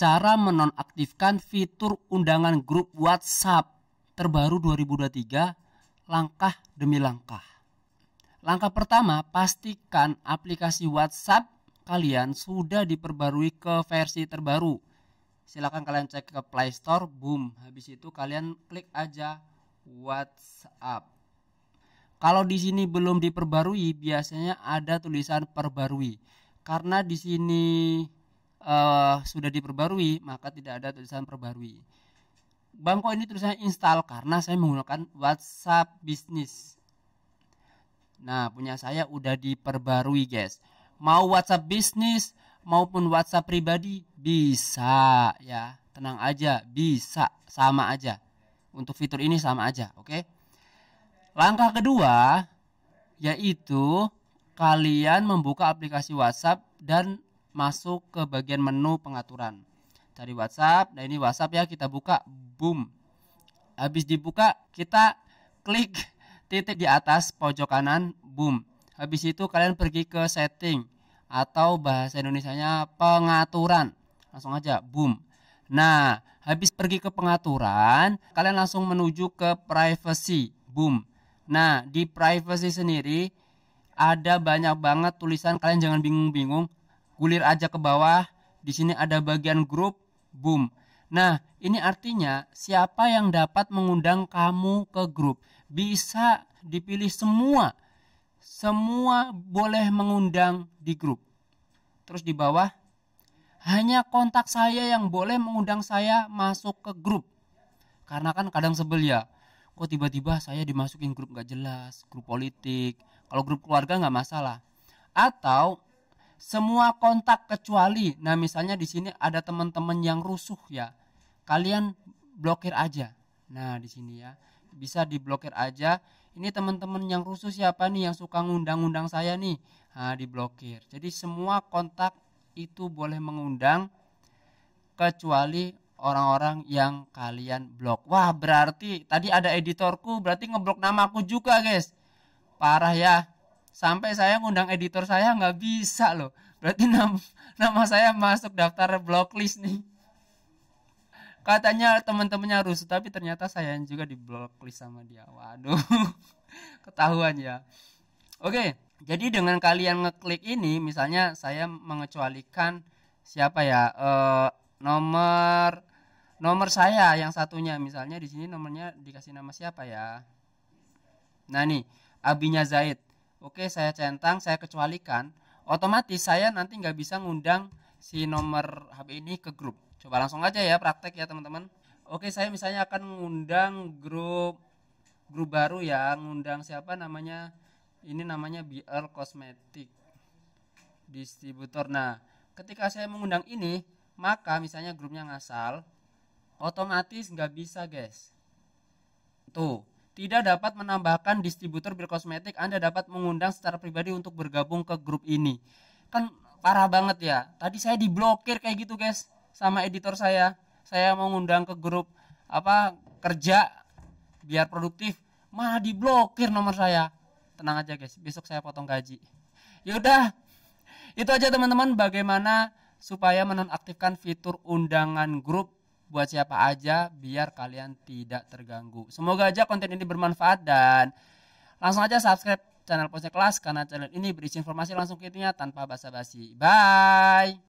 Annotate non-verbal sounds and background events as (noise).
cara menonaktifkan fitur undangan grup WhatsApp terbaru 2023 langkah demi langkah. Langkah pertama, pastikan aplikasi WhatsApp kalian sudah diperbarui ke versi terbaru. Silahkan kalian cek ke Play Store, boom. Habis itu kalian klik aja WhatsApp. Kalau di sini belum diperbarui, biasanya ada tulisan perbarui. Karena di sini uh, sudah diperbarui maka tidak ada tulisan perbarui Bangko ini tulisannya install karena saya menggunakan WhatsApp bisnis nah punya saya udah diperbarui guys mau WhatsApp bisnis maupun WhatsApp pribadi bisa ya tenang aja bisa sama aja untuk fitur ini sama aja oke okay? langkah kedua yaitu kalian membuka aplikasi WhatsApp dan masuk ke bagian menu pengaturan. Cari WhatsApp, dan ini WhatsApp ya kita buka, boom. Habis dibuka, kita klik titik di atas pojok kanan, boom. Habis itu kalian pergi ke setting atau bahasa Indonesia-nya pengaturan. Langsung aja, boom. Nah, habis pergi ke pengaturan, kalian langsung menuju ke privacy, boom. Nah, di privacy sendiri ada banyak banget tulisan kalian jangan bingung-bingung gulir aja ke bawah. Di sini ada bagian grup, boom. Nah, ini artinya siapa yang dapat mengundang kamu ke grup. Bisa dipilih semua. Semua boleh mengundang di grup. Terus di bawah, hanya kontak saya yang boleh mengundang saya masuk ke grup. Karena kan kadang sebel ya, kok tiba-tiba saya dimasukin grup gak jelas, grup politik. Kalau grup keluarga gak masalah. Atau semua kontak kecuali nah misalnya di sini ada teman-teman yang rusuh ya kalian blokir aja nah di sini ya bisa diblokir aja ini teman-teman yang rusuh siapa nih yang suka ngundang-undang saya nih nah, diblokir jadi semua kontak itu boleh mengundang kecuali orang-orang yang kalian blok wah berarti tadi ada editorku berarti ngeblok namaku juga guys parah ya sampai saya ngundang editor saya nggak bisa loh berarti nama, nama saya masuk daftar blocklist nih katanya teman-temannya rusuh tapi ternyata saya juga di blocklist sama dia waduh (laughs) ketahuan ya oke jadi dengan kalian ngeklik ini misalnya saya mengecualikan siapa ya e, nomor nomor saya yang satunya misalnya di sini nomornya dikasih nama siapa ya nah nih abinya Zaid oke saya centang saya kecualikan otomatis saya nanti nggak bisa ngundang si nomor HP ini ke grup coba langsung aja ya praktek ya teman-teman oke saya misalnya akan ngundang grup grup baru ya ngundang siapa namanya ini namanya BR Cosmetic distributor nah ketika saya mengundang ini maka misalnya grupnya ngasal otomatis nggak bisa guys tuh tidak dapat menambahkan distributor berkosmetik Anda dapat mengundang secara pribadi untuk bergabung ke grup ini kan parah banget ya tadi saya diblokir kayak gitu guys sama editor saya saya mau mengundang ke grup apa kerja biar produktif malah diblokir nomor saya tenang aja guys besok saya potong gaji yaudah itu aja teman-teman bagaimana supaya menonaktifkan fitur undangan grup buat siapa aja biar kalian tidak terganggu. Semoga aja konten ini bermanfaat dan langsung aja subscribe channel Pose Kelas karena channel ini berisi informasi langsung ke intinya tanpa basa-basi. Bye.